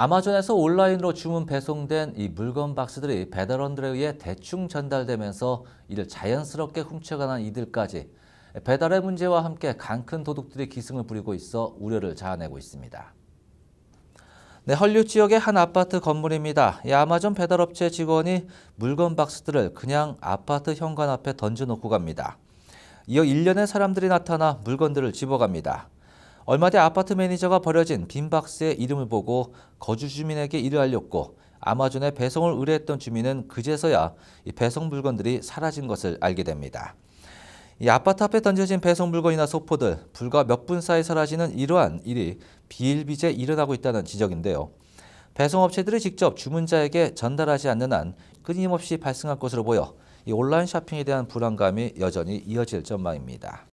아마존에서 온라인으로 주문 배송된 이 물건 박스들이 배달원들에 의해 대충 전달되면서 이를 자연스럽게 훔쳐가는 이들까지 배달의 문제와 함께 강큰 도둑들이 기승을 부리고 있어 우려를 자아내고 있습니다. 네, 헐류 지역의 한 아파트 건물입니다. 이 아마존 배달업체 직원이 물건 박스들을 그냥 아파트 현관 앞에 던져놓고 갑니다. 이어 1년에 사람들이 나타나 물건들을 집어갑니다. 얼마 뒤 아파트 매니저가 버려진 빈 박스의 이름을 보고 거주 주민에게 일을 알렸고 아마존에 배송을 의뢰했던 주민은 그제서야 배송 물건들이 사라진 것을 알게 됩니다. 이 아파트 앞에 던져진 배송 물건이나 소포들 불과 몇 분 사이 사라지는 이러한 일이 비일비재 일어나고 있다는 지적인데요. 배송업체들이 직접 주문자에게 전달하지 않는 한 끊임없이 발생할 것으로 보여 온라인 쇼핑에 대한 불안감이 여전히 이어질 전망입니다.